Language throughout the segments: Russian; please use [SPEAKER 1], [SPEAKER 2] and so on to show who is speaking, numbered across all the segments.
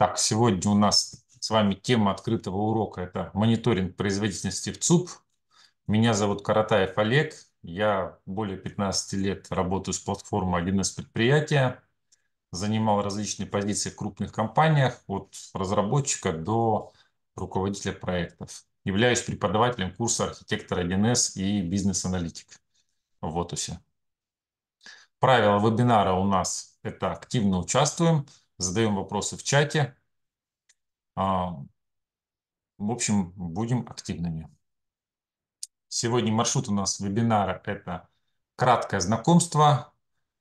[SPEAKER 1] Так, сегодня у нас с вами тема открытого урока – это мониторинг производительности в ЦУП. Меня зовут Каратаев Олег, я более 15 лет работаю с платформой 1С предприятия, занимал различные позиции в крупных компаниях, от разработчика до руководителя проектов. Являюсь преподавателем курса архитектора 1С и бизнес-аналитик в Отусе. Правила вебинара у нас – это активно участвуем – задаем вопросы в чате. А, в общем, будем активными. Сегодня маршрут у нас вебинара – это краткое знакомство.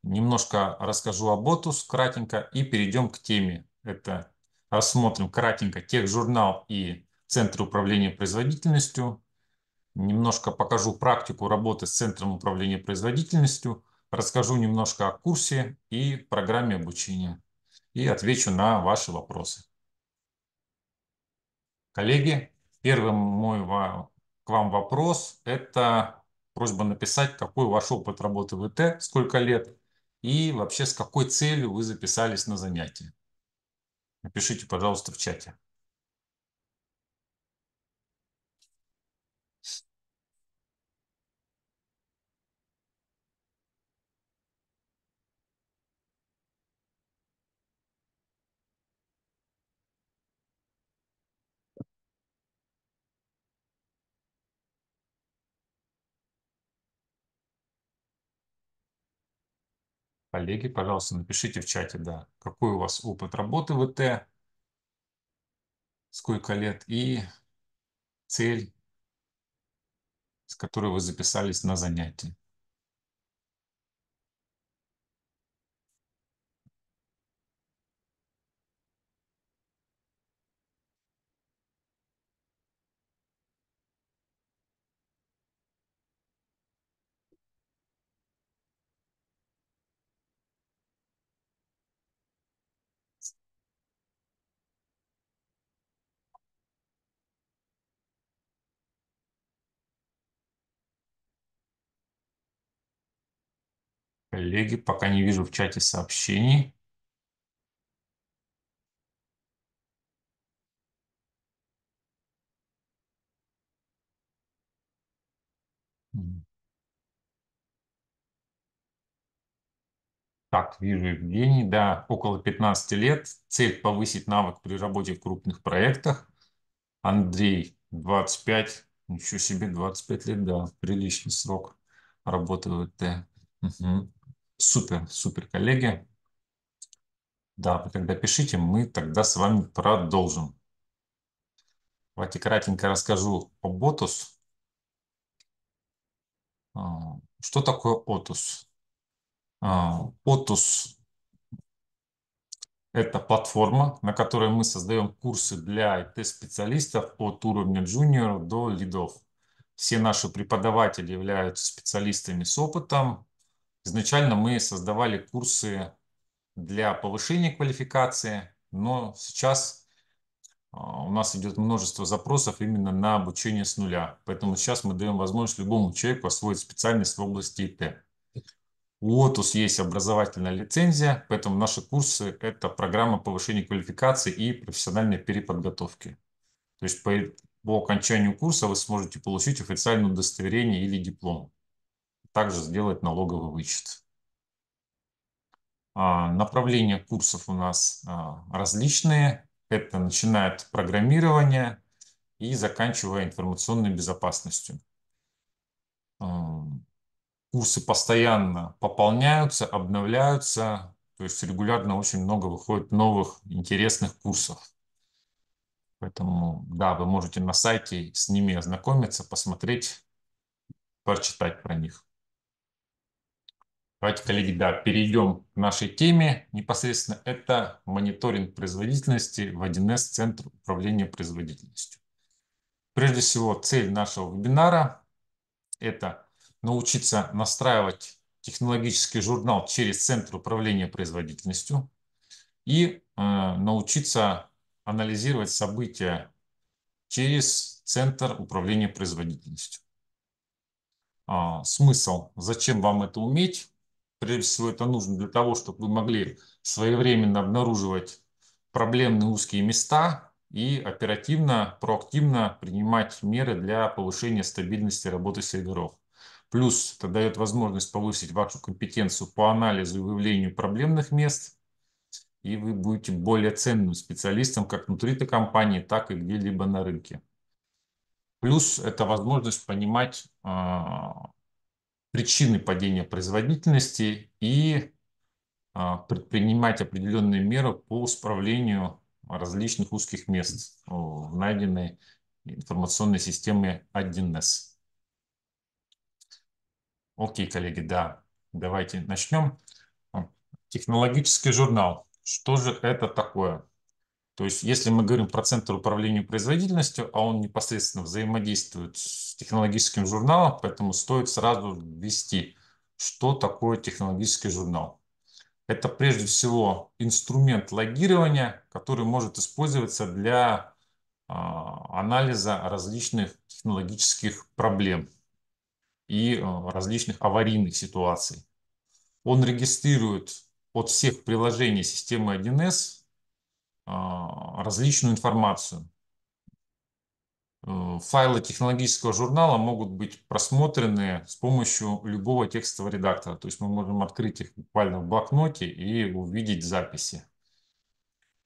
[SPEAKER 1] Немножко расскажу об Отус кратенько и перейдем к теме. Это рассмотрим кратенько техжурнал и центр управления производительностью. Немножко покажу практику работы с Центром управления производительностью. Расскажу немножко о курсе и программе обучения и отвечу на ваши вопросы. Коллеги, первый мой к вам вопрос – это просьба написать, какой ваш опыт работы в ИТ, сколько лет и вообще с какой целью вы записались на занятия. Напишите, пожалуйста, в чате. Коллеги, пожалуйста, напишите в чате, да, какой у вас опыт работы в ИТ, сколько лет и цель, с которой вы записались на занятие. Коллеги, пока не вижу в чате сообщений. Так, вижу Евгений, да, около 15 лет. Цель повысить навык при работе в крупных проектах. Андрей, 25, Еще себе, 25 лет, да, приличный срок работы в ВТ. Угу. Супер, супер, коллеги. Да, вы когда пишите, мы тогда с вами продолжим. Давайте кратенько расскажу об ОТУС. А, что такое ОТУС? ОТУС а, – это платформа, на которой мы создаем курсы для IT-специалистов от уровня джуниоров до лидов. Все наши преподаватели являются специалистами с опытом, Изначально мы создавали курсы для повышения квалификации, но сейчас а, у нас идет множество запросов именно на обучение с нуля. Поэтому сейчас мы даем возможность любому человеку освоить специальность в области ИТ. У ОТУС есть образовательная лицензия, поэтому наши курсы – это программа повышения квалификации и профессиональной переподготовки. То есть по, по окончанию курса вы сможете получить официальное удостоверение или диплом также сделать налоговый вычет. А, направления курсов у нас а, различные. Это начиная от программирования и заканчивая информационной безопасностью. А, курсы постоянно пополняются, обновляются, то есть регулярно очень много выходит новых интересных курсов. Поэтому, да, вы можете на сайте с ними ознакомиться, посмотреть, прочитать про них. Давайте, коллеги, да, перейдем к нашей теме непосредственно. Это мониторинг производительности в 1С Центр управления производительностью. Прежде всего, цель нашего вебинара – это научиться настраивать технологический журнал через Центр управления производительностью и э, научиться анализировать события через Центр управления производительностью. А, смысл, зачем вам это уметь? Прежде всего, это нужно для того, чтобы вы могли своевременно обнаруживать проблемные узкие места и оперативно, проактивно принимать меры для повышения стабильности работы серверов. Плюс это дает возможность повысить вашу компетенцию по анализу и выявлению проблемных мест, и вы будете более ценным специалистом как внутри этой компании, так и где-либо на рынке. Плюс это возможность понимать а, причины падения производительности и а, предпринимать определенные меры по исправлению различных узких мест в найденной информационной системе 1С. Окей, коллеги, да, давайте начнем. Технологический журнал. Что же это такое? То есть, если мы говорим про центр управления производительностью, а он непосредственно взаимодействует с технологическим журналом, поэтому стоит сразу ввести, что такое технологический журнал. Это прежде всего инструмент логирования, который может использоваться для а, анализа различных технологических проблем и а, различных аварийных ситуаций. Он регистрирует от всех приложений системы 1С а, различную информацию. Э, файлы технологического журнала могут быть просмотрены с помощью любого текстового редактора. То есть мы можем открыть их буквально в блокноте и увидеть записи.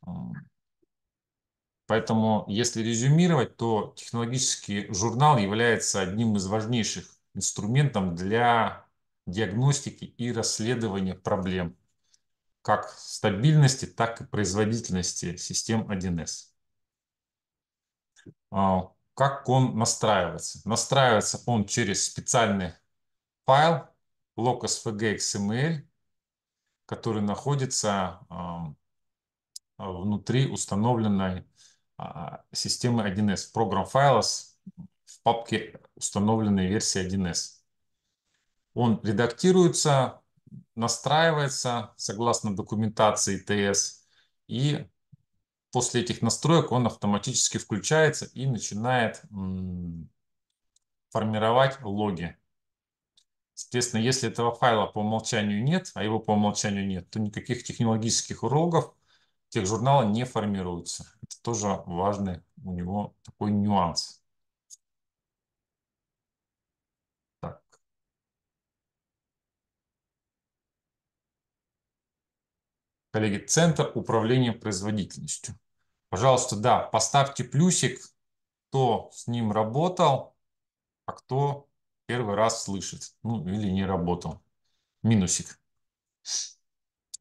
[SPEAKER 1] Э, поэтому, если резюмировать, то технологический журнал является одним из важнейших инструментов для диагностики и расследования проблем как стабильности, так и производительности систем 1С. А, как он настраивается? Настраивается он через специальный файл locus.fg.xml, который находится а, внутри установленной а, системы 1С. Program Files в папке установленной версии 1С. Он редактируется настраивается согласно документации ТС, и после этих настроек он автоматически включается и начинает формировать логи. Соответственно, если этого файла по умолчанию нет, а его по умолчанию нет, то никаких технологических уроков тех журнала не формируется. Это тоже важный у него такой нюанс. коллеги, Центр управления производительностью. Пожалуйста, да, поставьте плюсик, кто с ним работал, а кто первый раз слышит, ну или не работал. Минусик.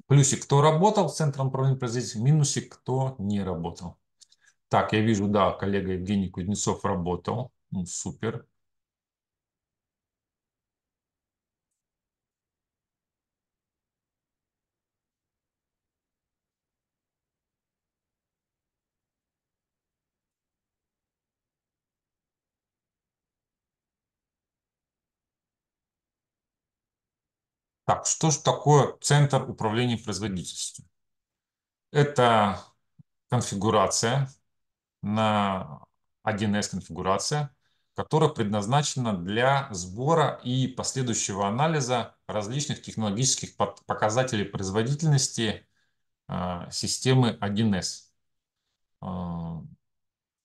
[SPEAKER 1] Плюсик, кто работал с Центром управления производительностью, минусик, кто не работал. Так, я вижу, да, коллега Евгений Кузнецов работал. Ну, супер. Так, что же такое центр управления производительностью? Это конфигурация, на 1С конфигурация, которая предназначена для сбора и последующего анализа различных технологических показателей производительности а, системы 1С.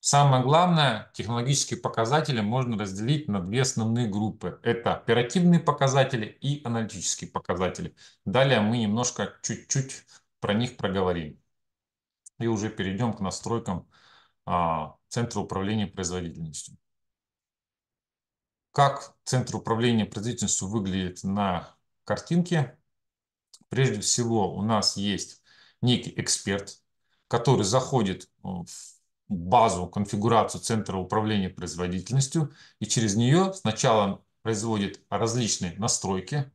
[SPEAKER 1] Самое главное, технологические показатели можно разделить на две основные группы. Это оперативные показатели и аналитические показатели. Далее мы немножко чуть-чуть про них проговорим. И уже перейдем к настройкам а, Центра управления производительностью. Как Центр управления производительностью выглядит на картинке? Прежде всего у нас есть некий эксперт, который заходит в базу, конфигурацию центра управления производительностью, и через нее сначала производит различные настройки.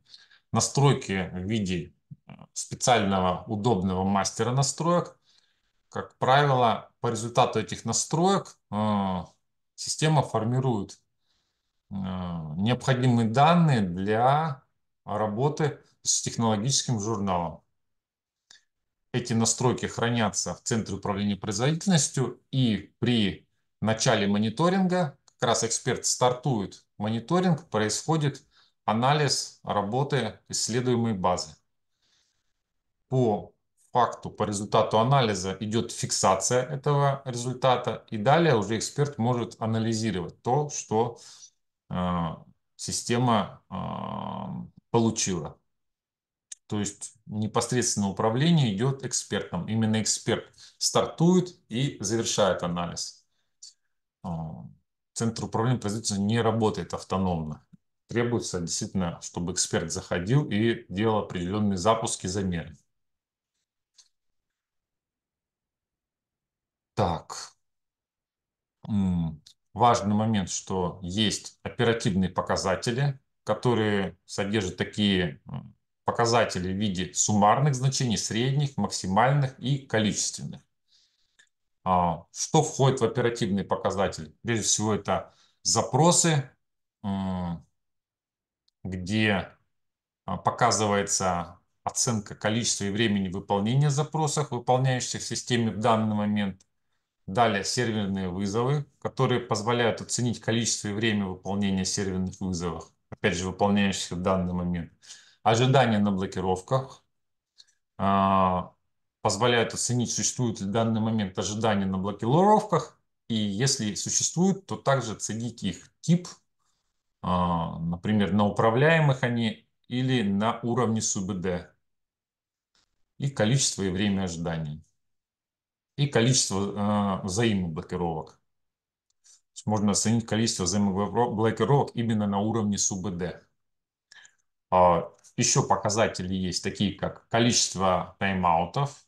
[SPEAKER 1] Настройки в виде э, специального удобного мастера настроек. Как правило, по результату этих настроек э, система формирует э, необходимые данные для работы с технологическим журналом эти настройки хранятся в Центре управления производительностью, и при начале мониторинга как раз эксперт стартует мониторинг, происходит анализ работы исследуемой базы. По факту, по результату анализа идет фиксация этого результата, и далее уже эксперт может анализировать то, что э, система э, получила. То есть непосредственно управление идет экспертом. Именно эксперт стартует и завершает анализ. А, центр управления производителем не работает автономно. Требуется действительно, чтобы эксперт заходил и делал определенные запуски, замеры. Так. Важный момент, что есть оперативные показатели, которые содержат такие показатели в виде суммарных значений, средних, максимальных и количественных. А, что входит в оперативный показатель? Прежде всего, это запросы, где а, показывается оценка количества и времени выполнения запросов, выполняющихся в системе в данный момент. Далее серверные вызовы, которые позволяют оценить количество и время выполнения серверных вызовов, опять же, выполняющихся в данный момент ожидания на блокировках, а, позволяют оценить, существует ли в данный момент ожидания на блокировках, и если существуют, то также оценить их тип, а, например, на управляемых они или на уровне СУБД, и количество и время ожиданий, и количество а, взаимных блокировок Можно оценить количество взаимоблокировок именно на уровне СУБД. Еще показатели есть, такие как количество тайм-аутов.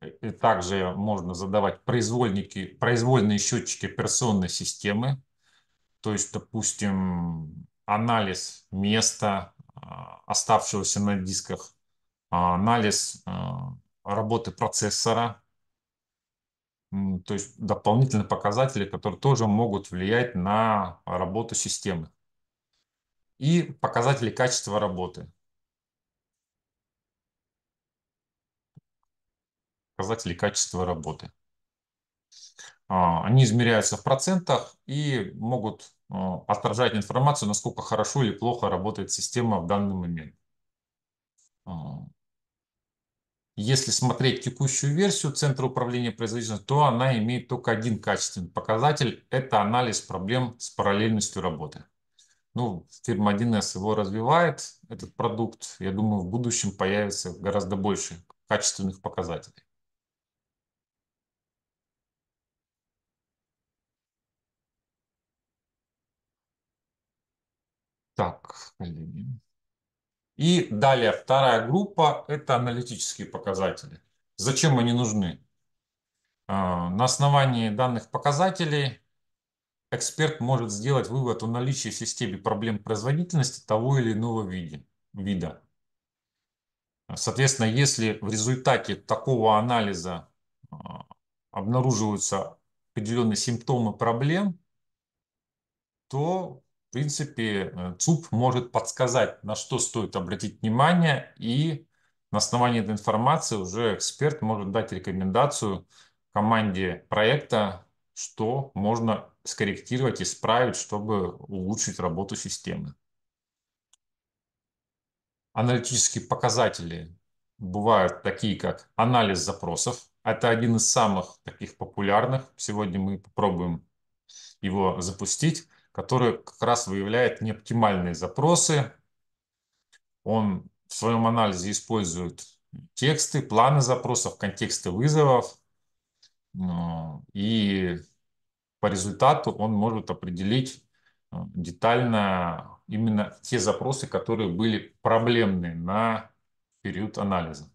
[SPEAKER 1] Э, также можно задавать произвольники, произвольные счетчики операционной системы. То есть, допустим, анализ места, а, оставшегося на дисках, а, анализ а, работы процессора, то есть дополнительные показатели, которые тоже могут влиять на работу системы и показатели качества работы. Показатели качества работы. А, они измеряются в процентах и могут а, отражать информацию, насколько хорошо или плохо работает система в данный момент. А, если смотреть текущую версию Центра управления производительностью, то она имеет только один качественный показатель – это анализ проблем с параллельностью работы. Ну, фирма 1С его развивает, этот продукт. Я думаю, в будущем появится гораздо больше качественных показателей. Так, коллеги. И далее вторая группа – это аналитические показатели. Зачем они нужны? А, на основании данных показателей эксперт может сделать вывод о наличии в системе проблем производительности того или иного вида. Соответственно, если в результате такого анализа а, обнаруживаются определенные симптомы проблем, то, в принципе, э, ЦУП может подсказать, на что стоит обратить внимание, и на основании этой информации уже эксперт может дать рекомендацию команде проекта что можно скорректировать, исправить, чтобы улучшить работу системы. Аналитические показатели бывают такие, как анализ запросов. Это один из самых таких популярных. Сегодня мы попробуем его запустить, который как раз выявляет неоптимальные запросы. Он в своем анализе использует тексты, планы запросов, контексты вызовов, и по результату он может определить э, детально именно те запросы, которые были проблемны на период анализа.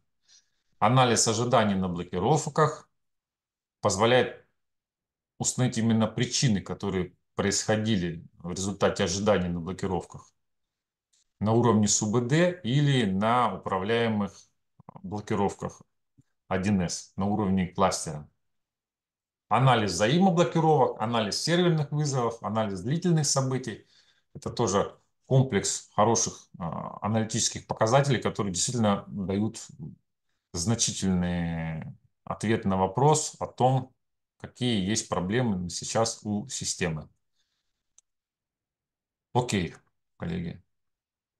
[SPEAKER 1] Анализ ожиданий на блокировках позволяет установить именно причины, которые происходили в результате ожиданий на блокировках на уровне СУБД или на управляемых блокировках 1С на уровне кластера анализ взаимоблокировок, анализ серверных вызовов, анализ длительных событий. Это тоже комплекс хороших а, аналитических показателей, которые действительно дают значительный ответ на вопрос о том, какие есть проблемы сейчас у системы. Окей, коллеги.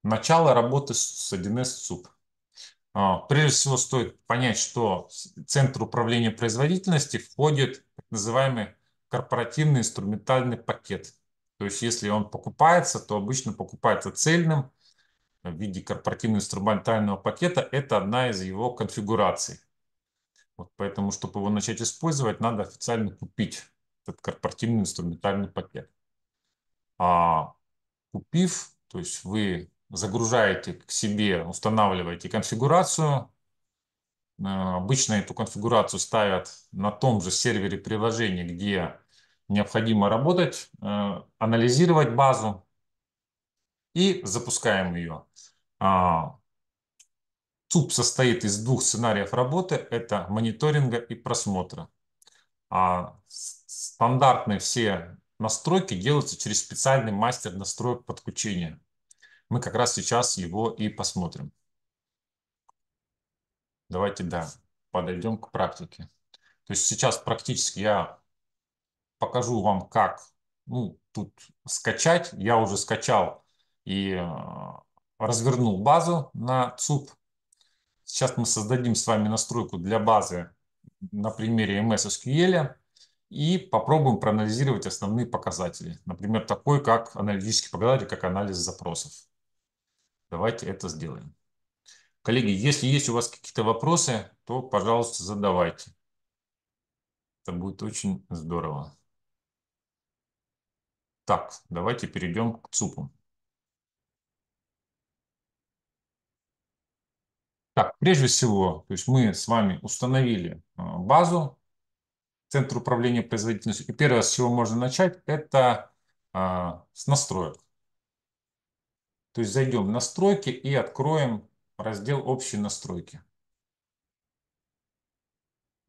[SPEAKER 1] Начало работы с 1С СУП. А, прежде всего стоит понять, что Центр управления производительности входит так называемый корпоративный инструментальный пакет. То есть если он покупается, то обычно покупается цельным в виде корпоративного инструментального пакета. Это одна из его конфигураций. Вот поэтому, чтобы его начать использовать, надо официально купить этот корпоративный инструментальный пакет. А купив, то есть вы загружаете к себе, устанавливаете конфигурацию. Э, обычно эту конфигурацию ставят на том же сервере приложения, где необходимо работать, э, анализировать базу и запускаем ее. ЦУП а, состоит из двух сценариев работы. Это мониторинга и просмотра. А стандартные все настройки делаются через специальный мастер настроек подключения. Мы как раз сейчас его и посмотрим. Давайте, да, подойдем к практике. То есть сейчас практически я покажу вам, как ну, тут скачать. Я уже скачал и э, развернул базу на ЦУП. Сейчас мы создадим с вами настройку для базы на примере MS SQL и попробуем проанализировать основные показатели. Например, такой как аналитический показатель, как анализ запросов давайте это сделаем. Коллеги, если есть у вас какие-то вопросы, то, пожалуйста, задавайте. Это будет очень здорово. Так, давайте перейдем к ЦУПу. Так, прежде всего, то есть мы с вами установили а, базу Центр управления производительностью. И первое, с чего можно начать, это а, с настроек. То есть зайдем в настройки и откроем раздел общие настройки.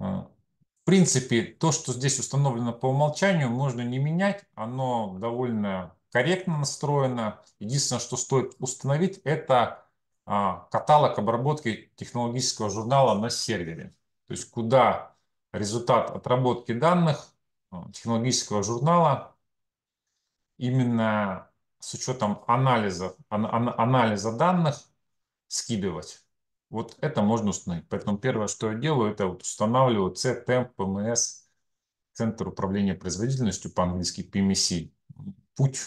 [SPEAKER 1] Э, в принципе, то, что здесь установлено по умолчанию, можно не менять. Оно довольно корректно настроено. Единственное, что стоит установить, это а, каталог обработки технологического журнала на сервере. То есть куда результат отработки данных э, технологического журнала именно с учетом анализа, ан, анализа данных скидывать. Вот это можно установить. Поэтому первое, что я делаю, это вот устанавливаю C-темп PMS, Центр управления производительностью, по-английски PMC, путь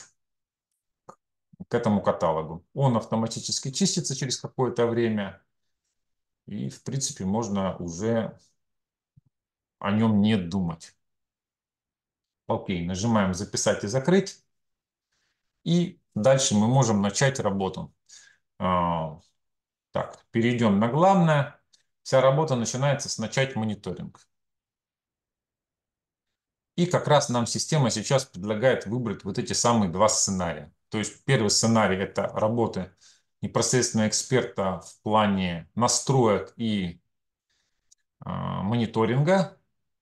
[SPEAKER 1] к этому каталогу. Он автоматически чистится через какое-то время. И, в принципе, можно уже о нем не думать. Окей, нажимаем «Записать и закрыть». И дальше мы можем начать работу. А, так, перейдем на главное. Вся работа начинается с начать мониторинг. И как раз нам система сейчас предлагает выбрать вот эти самые два сценария. То есть первый сценарий – это работы непосредственно эксперта в плане настроек и э, мониторинга.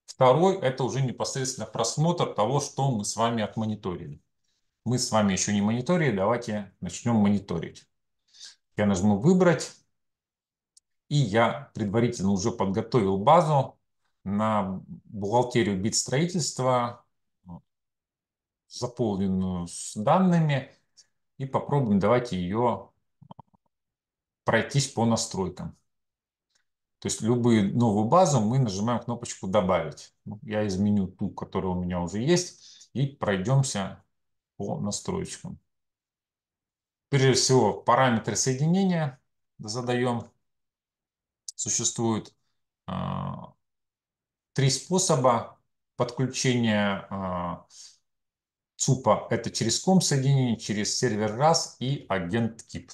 [SPEAKER 1] Второй – это уже непосредственно просмотр того, что мы с вами отмониторили. Мы с вами еще не мониторили, давайте начнем мониторить. Я нажму «Выбрать», и я предварительно уже подготовил базу на бухгалтерию бит строительства, заполненную с данными, и попробуем давайте ее пройтись по настройкам. То есть любую новую базу мы нажимаем кнопочку «Добавить». Ну, я изменю ту, которая у меня уже есть, и пройдемся по настройкам. Прежде всего, параметры соединения задаем. Существует э, три способа подключения э, ЦУПа. Это через ком-соединение, через сервер раз и агент КИП.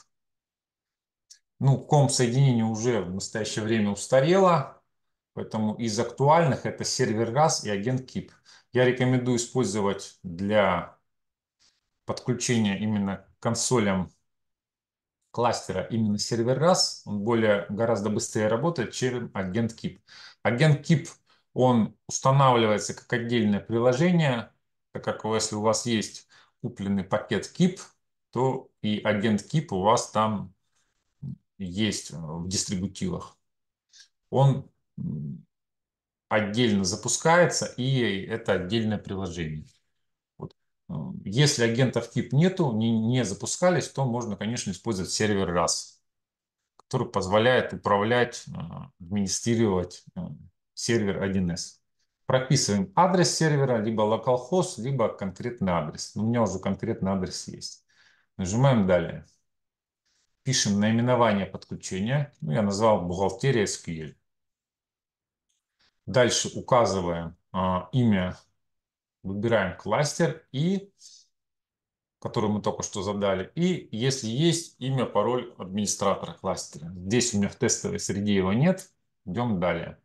[SPEAKER 1] Ну, ком-соединение уже в настоящее время устарело, поэтому из актуальных это сервер раз и агент КИП. Я рекомендую использовать для подключение именно к консолям кластера именно сервер раз, он более, гораздо быстрее работает, чем агент KIP. Агент KIP, он устанавливается как отдельное приложение, так как если у вас есть купленный пакет KIP, то и агент KIP у вас там есть в дистрибутивах. Он отдельно запускается, и это отдельное приложение. Э, если агентов тип нету, не, не запускались, то можно, конечно, использовать сервер RAS, который позволяет управлять, э, администрировать э, сервер 1С. Прописываем адрес сервера, либо localhost, либо конкретный адрес. Ну, у меня уже конкретный адрес есть. Нажимаем «Далее». Пишем наименование подключения. Ну, я назвал «Бухгалтерия SQL». Дальше указываем а, имя Выбираем кластер, и, который мы только что задали. И если есть имя, пароль администратора кластера. Здесь у меня в тестовой среде его нет. Идем далее.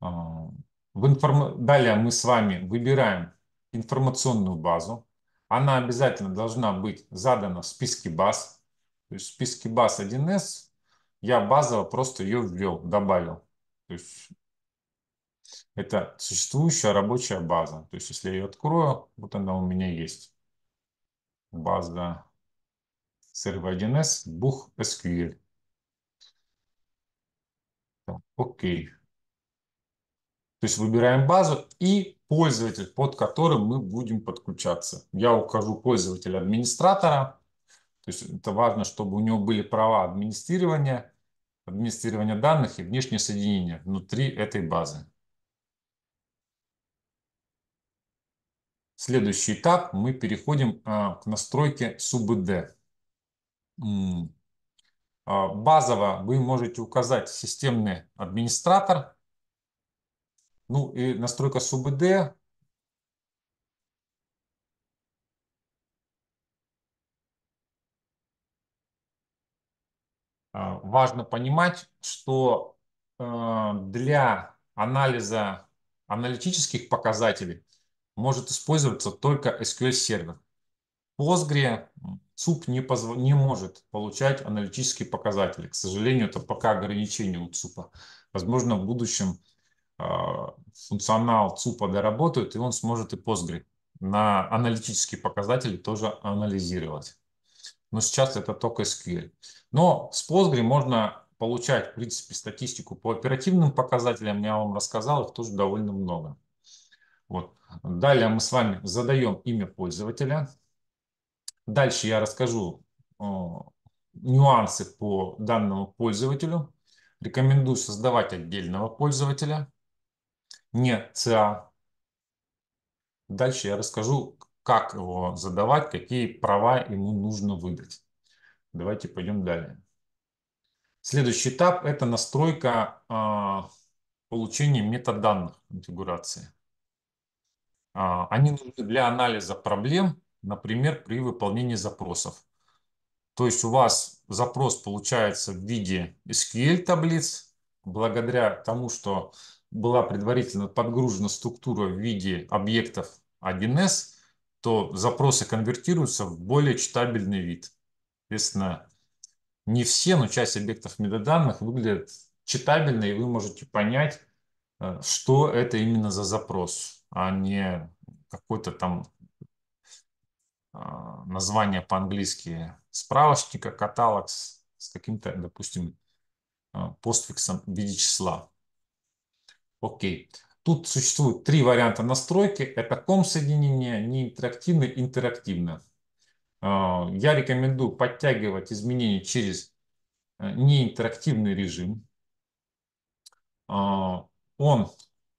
[SPEAKER 1] А, в информ... Далее мы с вами выбираем информационную базу. Она обязательно должна быть задана в списке баз. То есть в списке баз 1С я базово просто ее ввел, добавил. То есть это существующая рабочая база. То есть если я ее открою, вот она у меня есть. База сервера 1С, бух SQL. окей. То есть выбираем базу и пользователь, под которым мы будем подключаться. Я укажу пользователя администратора. То есть это важно, чтобы у него были права администрирования, администрирования данных и внешнее соединение внутри этой базы. Следующий этап мы переходим а, к настройке СУБД. А, базово вы можете указать системный администратор. Ну и настройка СУБД. А, важно понимать, что для анализа аналитических показателей может использоваться только SQL сервер. Postgre ЦУП не, позв... не может получать аналитические показатели. К сожалению, это пока ограничение у ЦУПа. Возможно, в будущем э, функционал ЦУПа доработают, и он сможет и Postgre на аналитические показатели тоже анализировать. Но сейчас это только SQL. Но с Postgre можно получать, в принципе, статистику по оперативным показателям. Я вам рассказал, их тоже довольно много. Вот. Далее мы с вами задаем имя пользователя. Дальше я расскажу э, нюансы по данному пользователю. Рекомендую создавать отдельного пользователя, не ЦА. Дальше я расскажу, как его задавать, какие права ему нужно выдать. Давайте пойдем далее. Следующий этап – это настройка э, получения метаданных конфигурации. А, они нужны для анализа проблем, например, при выполнении запросов. То есть у вас запрос получается в виде SQL таблиц, благодаря тому, что была предварительно подгружена структура в виде объектов 1С, то запросы конвертируются в более читабельный вид. Соответственно, не все, но часть объектов метаданных выглядят читабельно, и вы можете понять, э, что это именно за запрос а не какой-то там а, название по-английски справочника, каталог с, с каким-то, допустим, а, постфиксом в виде числа. Окей. Тут существует три варианта настройки. Это ком-соединение, неинтерактивное, интерактивное. А, я рекомендую подтягивать изменения через неинтерактивный режим. Он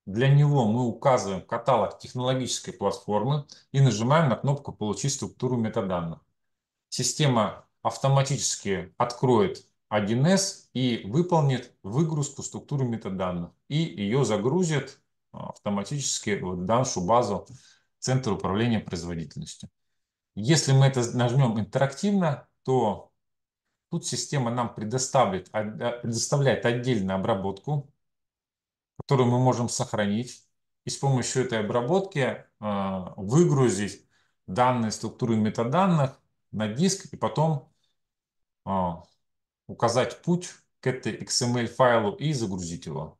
[SPEAKER 1] для него мы указываем каталог технологической платформы и нажимаем на кнопку «Получить структуру метаданных». Система автоматически откроет 1С и выполнит выгрузку структуры метаданных и ее загрузит а, автоматически в данную базу Центра управления производительностью. Если мы это нажмем интерактивно, то тут система нам предоставит, а, предоставляет отдельную обработку которую мы можем сохранить и с помощью этой обработки а, выгрузить данные структуры метаданных на диск и потом а, указать путь к этой XML файлу и загрузить его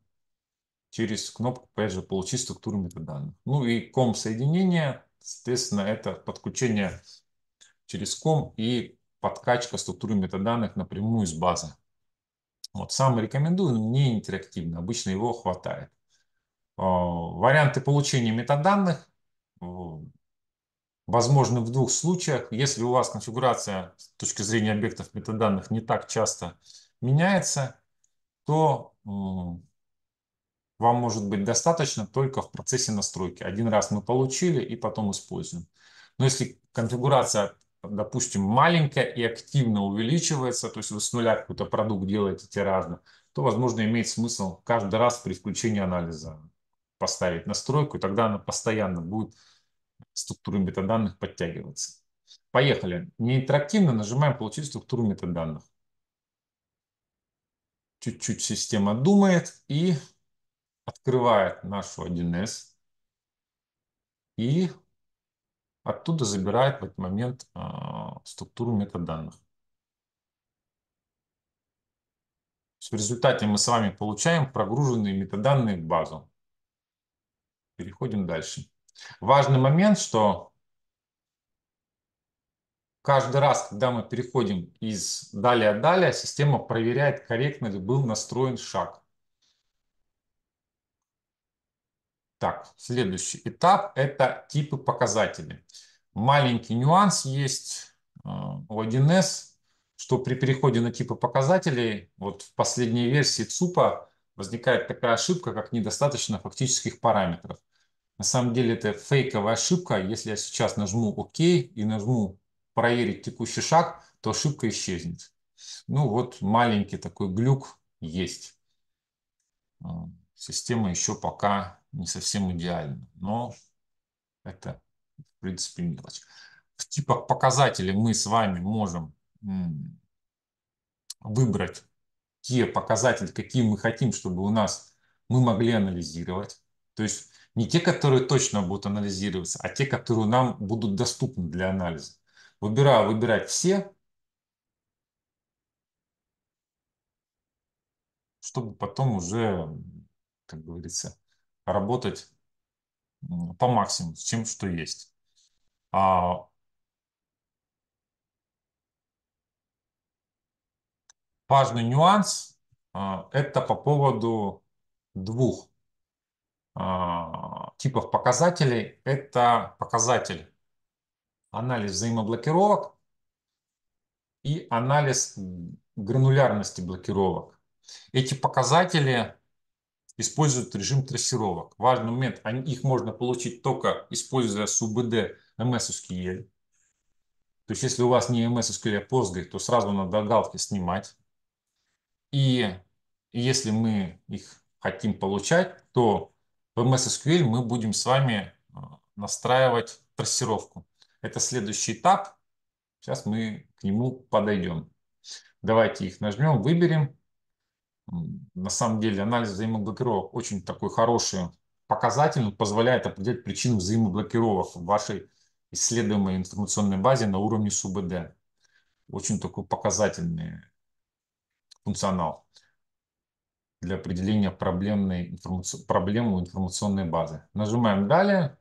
[SPEAKER 1] через кнопку, опять же, получить структуру метаданных. Ну и ком соединение, соответственно, это подключение через ком и подкачка структуры метаданных напрямую из базы. Вот, сам рекомендую, но не интерактивно, обычно его хватает. Э, варианты получения метаданных возможны в двух случаях. Если у вас конфигурация с точки зрения объектов метаданных не так часто меняется, то вам может быть достаточно только в процессе настройки. Один раз мы получили и потом используем. Но если конфигурация допустим, маленькая и активно увеличивается, то есть вы с нуля какой-то продукт делаете тиражно, то, возможно, имеет смысл каждый раз при включении анализа поставить настройку, и тогда она постоянно будет структуру метаданных подтягиваться. Поехали. не интерактивно нажимаем «Получить структуру метаданных». Чуть-чуть система думает и открывает нашу 1С и оттуда забирает в этот момент а, структуру метаданных. В результате мы с вами получаем прогруженные метаданные в базу. Переходим дальше. Важный момент, что каждый раз, когда мы переходим из далее-далее, система проверяет, корректно ли был настроен шаг. Так, следующий этап – это типы показателей. Маленький нюанс есть э, у 1С, что при переходе на типы показателей, вот в последней версии ЦУПа возникает такая ошибка, как недостаточно фактических параметров. На самом деле это фейковая ошибка. Если я сейчас нажму ОК и нажму проверить текущий шаг, то ошибка исчезнет. Ну вот маленький такой глюк есть. Э, система еще пока не совсем идеально, но это, в принципе, мелочь. В типах показателей мы с вами можем выбрать те показатели, какие мы хотим, чтобы у нас мы могли анализировать. То есть не те, которые точно будут анализироваться, а те, которые нам будут доступны для анализа. Выбираю выбирать все, чтобы потом уже, как говорится, работать по максимуму с тем, что есть. А важный нюанс а, – это по поводу двух а, типов показателей. Это показатель анализ взаимоблокировок и анализ гранулярности блокировок. Эти показатели используют режим трассировок. Важный момент, они, их можно получить только используя СУБД МСовский SQL. То есть если у вас не МСовский, а Postgre, то сразу надо галки снимать. И если мы их хотим получать, то в MS SQL мы будем с вами э, настраивать трассировку. Это следующий этап. Сейчас мы к нему подойдем. Давайте их нажмем, выберем на самом деле анализ взаимоблокировок очень такой хороший показатель, позволяет определять причину взаимоблокировок в вашей исследуемой информационной базе на уровне СУБД. Очень такой показательный функционал для определения проблемной информацион... проблемы информационной базы. Нажимаем «Далее».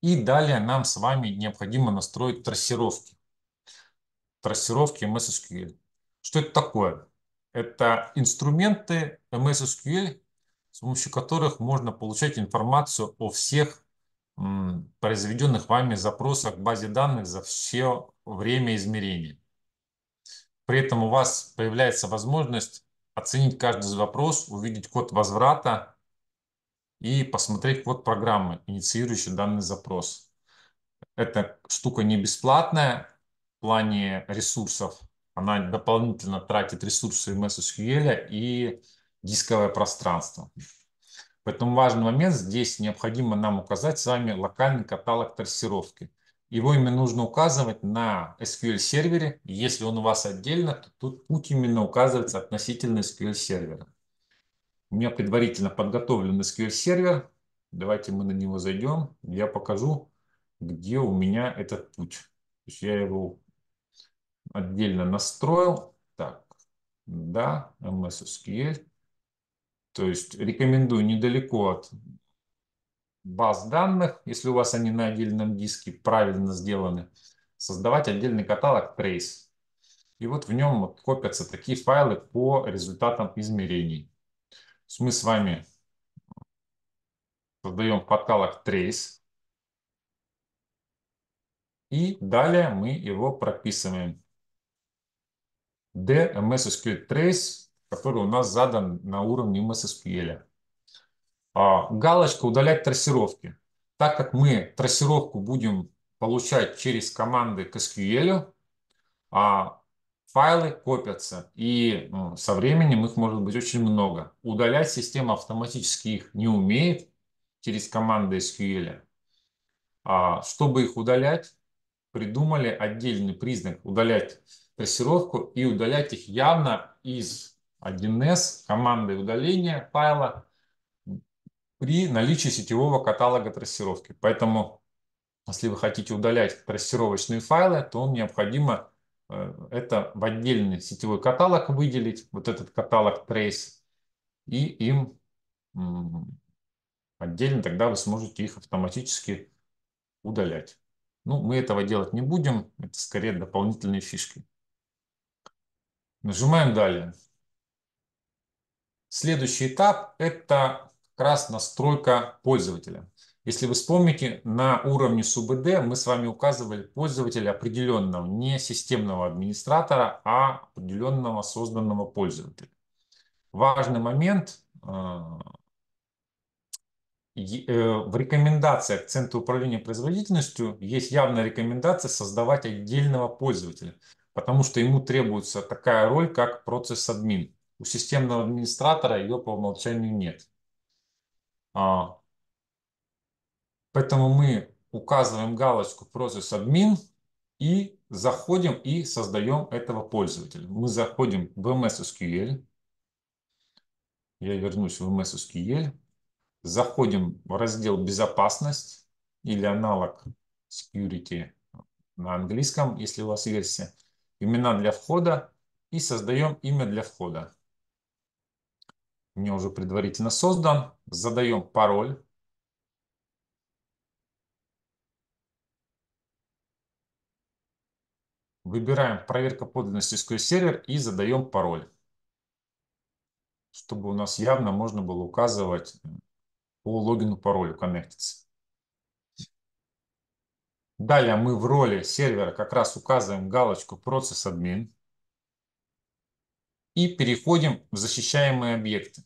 [SPEAKER 1] И далее нам с вами необходимо настроить трассировки. Трассировки MSSQL. Что это такое? Это инструменты MS SQL, с помощью которых можно получать информацию о всех произведенных вами запросах в базе данных за все время измерения. При этом у вас появляется возможность оценить каждый запрос, увидеть код возврата и посмотреть код программы, инициирующей данный запрос. Эта штука не бесплатная в плане ресурсов, она дополнительно тратит ресурсы MS SQL и дисковое пространство. Поэтому важный момент здесь необходимо нам указать с вами локальный каталог трассировки. Его именно нужно указывать на SQL сервере. Если он у вас отдельно, то тут путь именно указывается относительно SQL сервера. У меня предварительно подготовлен SQL сервер. Давайте мы на него зайдем. Я покажу, где у меня этот путь. То есть я его отдельно настроил. Так, да, MS есть. То есть рекомендую недалеко от баз данных, если у вас они на отдельном диске правильно сделаны, создавать отдельный каталог Trace. И вот в нем копятся такие файлы по результатам измерений. мы с вами создаем каталог Trace. И далее мы его прописываем. D SQL Trace, который у нас задан на уровне MS SQL, а, Галочка «Удалять трассировки». Так как мы трассировку будем получать через команды к SQL, а, файлы копятся, и со временем их может быть очень много. Удалять система автоматически их не умеет через команды SQL. А, чтобы их удалять, придумали отдельный признак удалять трассировку и удалять их явно из 1С команды удаления файла при наличии сетевого каталога трассировки. Поэтому, если вы хотите удалять трассировочные файлы, то необходимо э, это в отдельный сетевой каталог выделить, вот этот каталог Trace, и им отдельно тогда вы сможете их автоматически удалять. Ну, мы этого делать не будем, это скорее дополнительные фишки. Нажимаем далее. Следующий этап – это как раз настройка пользователя. Если вы вспомните, на уровне СУБД мы с вами указывали пользователя определенного, не системного администратора, а определенного созданного пользователя. Важный момент э, э, в рекомендации к управления производительностью есть явная рекомендация создавать отдельного пользователя потому что ему требуется такая роль, как процесс-админ. У системного администратора ее по умолчанию нет. А, поэтому мы указываем галочку процесс админ и заходим и создаем этого пользователя. Мы заходим в MS SQL. Я вернусь в MS SQL. Заходим в раздел «Безопасность» или аналог «Security» на английском, если у вас версия – имена для входа и создаем имя для входа. Мне уже предварительно создан. Задаем пароль. Выбираем проверка подлинности SQL сервер и задаем пароль. Чтобы у нас явно можно было указывать по логину паролю коннектиться. Далее мы в роли сервера как раз указываем галочку «Процесс админ» и переходим в защищаемые объекты.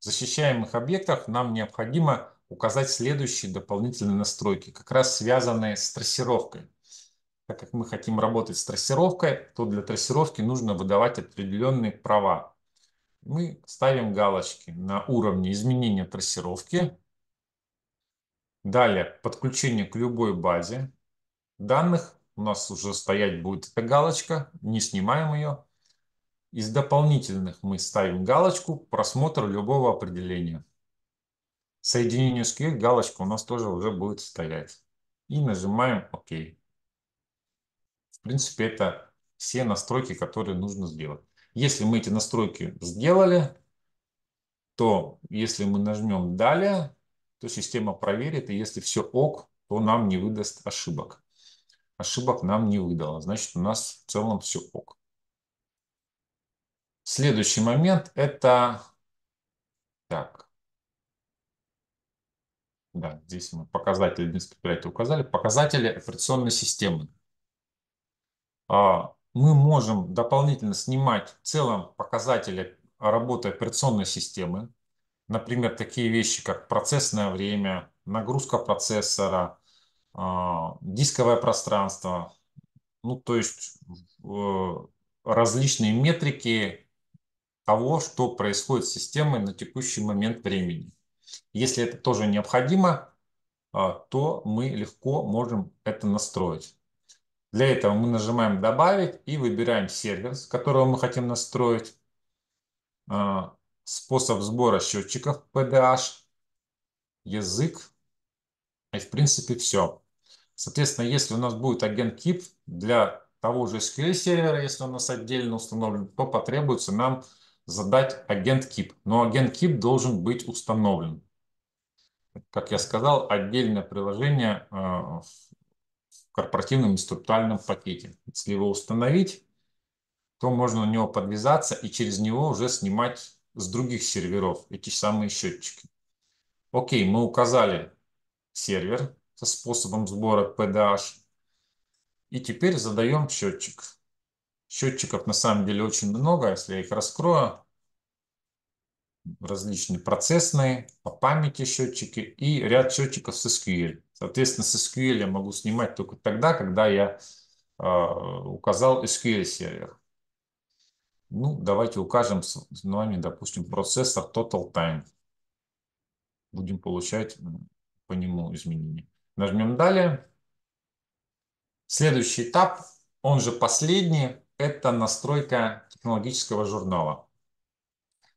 [SPEAKER 1] В защищаемых объектах нам необходимо указать следующие дополнительные настройки, как раз связанные с трассировкой. Так как мы хотим работать с трассировкой, то для трассировки нужно выдавать определенные права. Мы ставим галочки на уровне изменения трассировки. Далее подключение к любой базе данных. У нас уже стоять будет эта галочка, не снимаем ее. Из дополнительных мы ставим галочку «Просмотр любого определения». Соединению с Q галочка у нас тоже уже будет стоять. И нажимаем «Ок». В принципе, это все настройки, которые нужно сделать. Если мы эти настройки сделали, то если мы нажмем «Далее», то система проверит, и если все ок, то нам не выдаст ошибок ошибок нам не выдало, Значит, у нас в целом все ок. Следующий момент это... Так. Да, здесь мы показатели администратора указали. Показатели операционной системы. А, мы можем дополнительно снимать в целом показатели работы операционной системы. Например, такие вещи, как процессное время, нагрузка процессора – а, дисковое пространство, ну, то есть э, различные метрики того, что происходит с системой на текущий момент времени. Если это тоже необходимо, а, то мы легко можем это настроить. Для этого мы нажимаем «Добавить» и выбираем сервер, с которого мы хотим настроить, а, способ сбора счетчиков PDH, язык и в принципе все. Соответственно, если у нас будет агент тип для того же SQL сервера, если он у нас отдельно установлен, то потребуется нам задать агент кип. Но агент кип должен быть установлен. Как я сказал, отдельное приложение э, в корпоративном инструментальном пакете. Если его установить, то можно на него подвязаться и через него уже снимать с других серверов эти самые счетчики. Окей, мы указали сервер, со способом сбора PDH. И теперь задаем счетчик. Счетчиков на самом деле очень много, если я их раскрою. Различные процессные, по памяти счетчики и ряд счетчиков с SQL. Соответственно, с SQL я могу снимать только тогда, когда я э, указал SQL сервер. Ну, давайте укажем с вами, допустим, процессор Total Time. Будем получать по нему изменения. Нажмем «Далее». Следующий этап, он же последний, это настройка технологического журнала.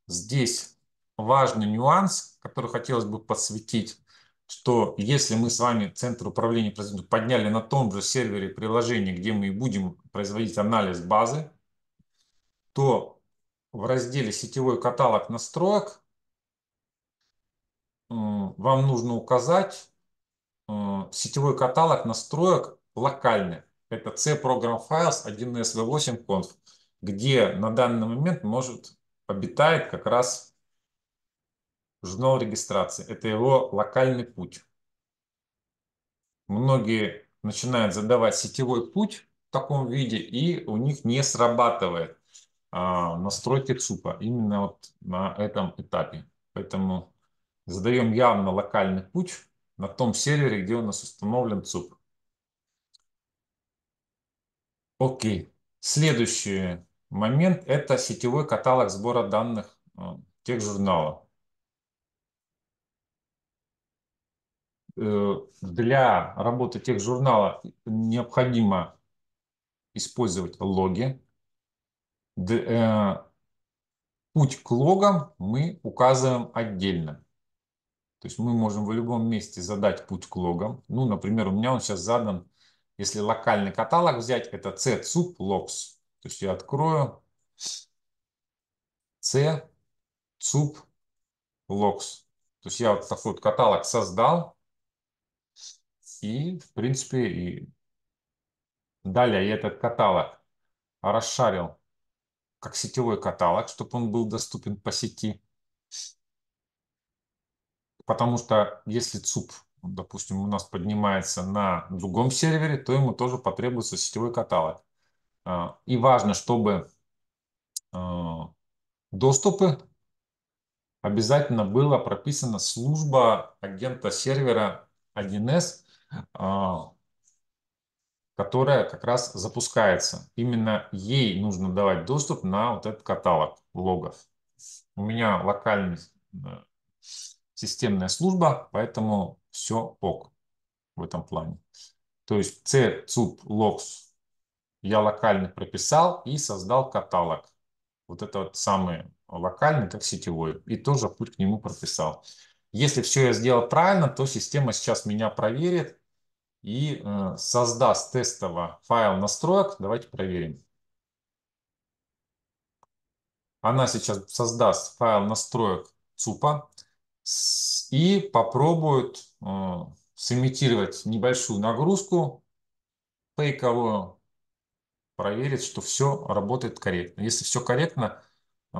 [SPEAKER 1] Здесь важный нюанс, который хотелось бы подсветить, что если мы с вами Центр управления производством подняли на том же сервере приложение, где мы и будем производить анализ базы, то в разделе «Сетевой каталог настроек» вам нужно указать Э, сетевой каталог настроек локальный. Это C Program Files 1S 8 Conf, где на данный момент может обитает как раз журнал регистрации. Это его локальный путь. Многие начинают задавать сетевой путь в таком виде, и у них не срабатывает а, настройки ЦУПа именно вот на этом этапе. Поэтому задаем явно локальный путь на том сервере, где у нас установлен ЦУП. Окей. Следующий момент – это сетевой каталог сбора данных э, тех журналов. Э, для работы тех журнала необходимо использовать логи. Э, путь к логам мы указываем отдельно. То есть мы можем в любом месте задать путь к логам. Ну, например, у меня он сейчас задан, если локальный каталог взять, это csup logs. То есть я открою csup logs. То есть я вот такой вот каталог создал. И, в принципе, и далее я этот каталог расшарил как сетевой каталог, чтобы он был доступен по сети потому что если ЦУП, допустим, у нас поднимается на другом сервере, то ему тоже потребуется сетевой каталог. А, и важно, чтобы а, доступы обязательно была прописана служба агента сервера 1С, а, которая как раз запускается. Именно ей нужно давать доступ на вот этот каталог логов. У меня локальный э, системная служба, поэтому все ок в этом плане. То есть C, CUP, LOGS я локально прописал и создал каталог. Вот это вот самый локальный, как сетевой. И тоже путь к нему прописал. Если все я сделал правильно, то система сейчас меня проверит и э, создаст тестово файл настроек. Давайте проверим. Она сейчас создаст файл настроек ЦУПа и попробуют э, сымитировать небольшую нагрузку фейковую, проверить, что все работает корректно. Если все корректно, э,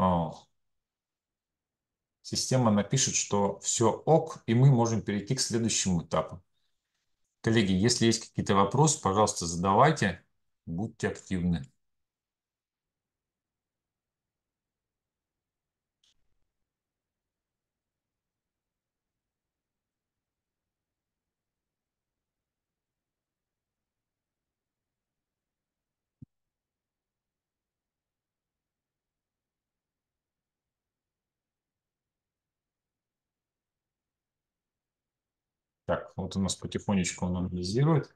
[SPEAKER 1] система напишет, что все ок, и мы можем перейти к следующему этапу. Коллеги, если есть какие-то вопросы, пожалуйста, задавайте, будьте активны. вот у нас потихонечку он анализирует.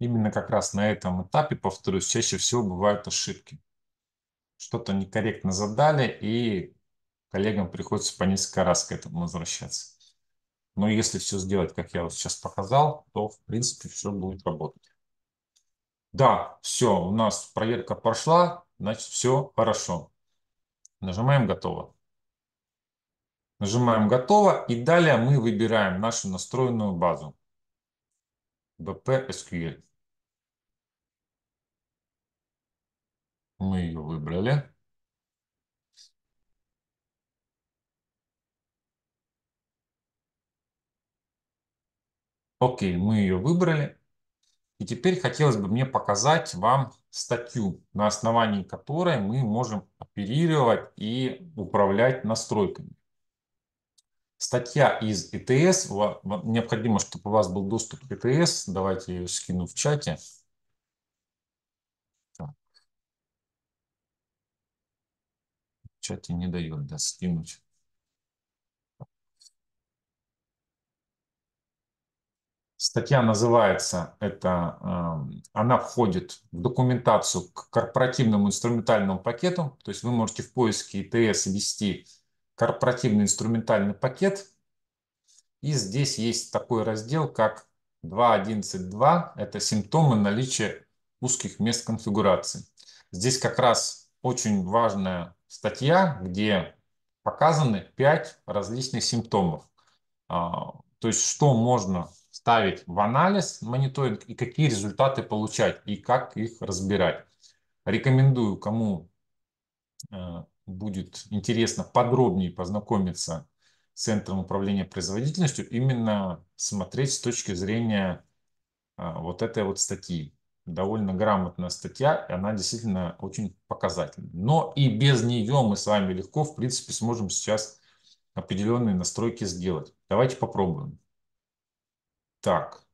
[SPEAKER 1] именно как раз на этом этапе, повторюсь, чаще всего бывают ошибки. Что-то некорректно задали, и коллегам приходится по несколько раз к этому возвращаться. Но если все сделать, как я вот сейчас показал, то, в принципе, все будет работать. Да, все, у нас проверка прошла, значит, все хорошо. Нажимаем «Готово». Нажимаем «Готово» и далее мы выбираем нашу настроенную базу. BP SQL. Мы ее выбрали. Окей, мы ее выбрали. И теперь хотелось бы мне показать вам статью, на основании которой мы можем оперировать и управлять настройками. Статья из ETS. Необходимо, чтобы у вас был доступ к ETS. Давайте я ее скину в чате. чате не дает достигнуть. Статья называется, это, эм, она входит в документацию к корпоративному инструментальному пакету, то есть вы можете в поиске ИТС ввести корпоративный инструментальный пакет, и здесь есть такой раздел, как 2.11.2, это симптомы наличия узких мест конфигурации. Здесь как раз очень важная статья, где показаны 5 различных симптомов. А, то есть, что можно ставить в анализ мониторинг и какие результаты получать и как их разбирать. Рекомендую, кому э, будет интересно подробнее познакомиться с Центром управления производительностью, именно смотреть с точки зрения а, вот этой вот статьи довольно грамотная статья, и она действительно очень показательна. Но и без нее мы с вами легко, в принципе, сможем сейчас определенные настройки сделать. Давайте попробуем. Так.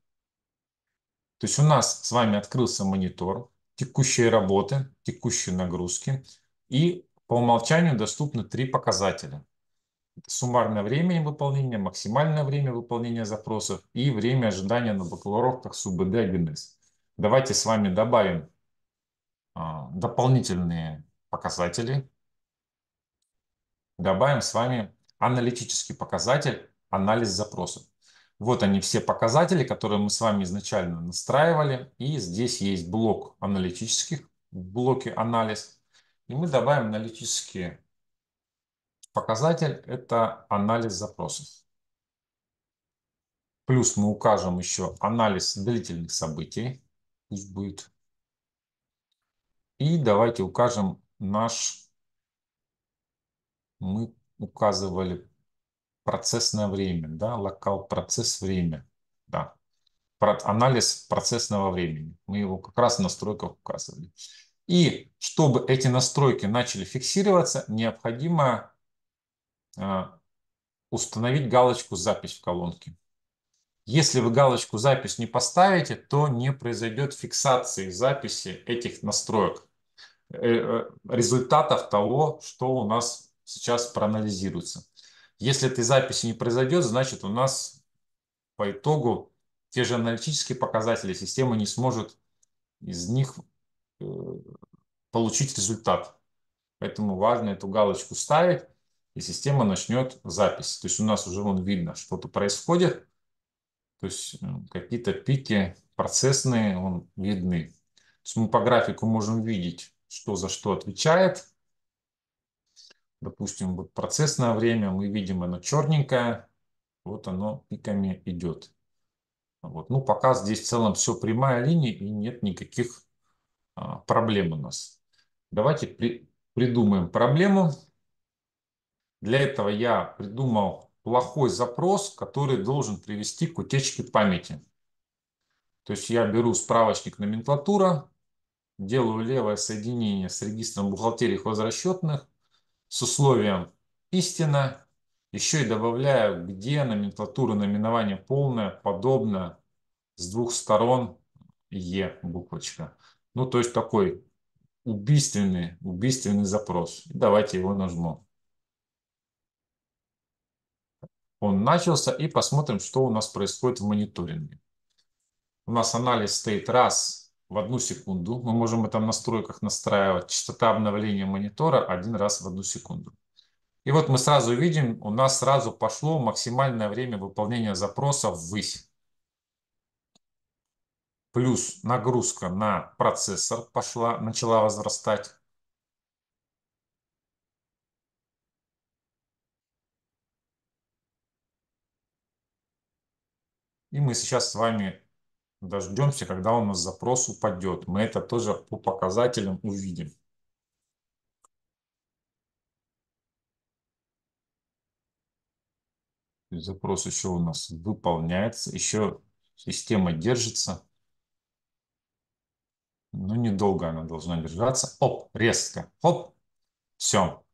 [SPEAKER 1] То есть у нас с вами открылся монитор, текущей работы, текущие нагрузки, и по умолчанию доступны три показателя. Суммарное время выполнения, максимальное время выполнения запросов и время ожидания на бакалавров как СУБД 1С. А, Давайте с вами добавим а, дополнительные показатели. Добавим с вами аналитический показатель анализ запросов. Вот они все показатели, которые мы с вами изначально настраивали. И здесь есть блок аналитических, блоки анализ. И мы добавим аналитический показатель, это анализ запросов. Плюс мы укажем еще анализ длительных событий пусть будет. И давайте укажем наш, мы указывали процессное время, да, локал процесс время, да, анализ процессного времени. Мы его как раз в настройках указывали. И чтобы эти настройки начали фиксироваться, необходимо а, установить галочку «Запись в колонке». Если вы галочку «Запись» не поставите, то не произойдет фиксации записи этих настроек, э, э, результатов того, что у нас сейчас проанализируется. Если этой записи не произойдет, значит у нас по итогу те же аналитические показатели система не сможет из них э, получить результат. Поэтому важно эту галочку ставить, и система начнет запись. То есть у нас уже вон видно, что-то происходит, то есть какие-то пики процессные он, видны. То есть мы по графику можем видеть, что за что отвечает. Допустим, вот процессное время мы видим, оно черненькое. Вот оно пиками идет. Вот. Ну, пока здесь в целом все прямая линия и нет никаких а, проблем у нас. Давайте при, придумаем проблему. Для этого я придумал плохой запрос, который должен привести к утечке памяти. То есть я беру справочник номенклатура, делаю левое соединение с регистром бухгалтерий хозрасчетных с условием истина, еще и добавляю, где номенклатура наименования полная, подобно с двух сторон Е буквочка. Ну, то есть такой убийственный, убийственный запрос. Давайте его нажмем. он начался, и посмотрим, что у нас происходит в мониторинге. У нас анализ стоит раз в одну секунду. Мы можем это в настройках настраивать. Частота обновления монитора один раз в одну секунду. И вот мы сразу видим, у нас сразу пошло максимальное время выполнения запроса ввысь. Плюс нагрузка на процессор пошла, начала возрастать. И мы сейчас с вами дождемся, когда у нас запрос упадет. Мы это тоже по показателям увидим. Запрос еще у нас выполняется, еще система держится. Но ну, недолго она должна держаться. Оп, резко. Оп, все.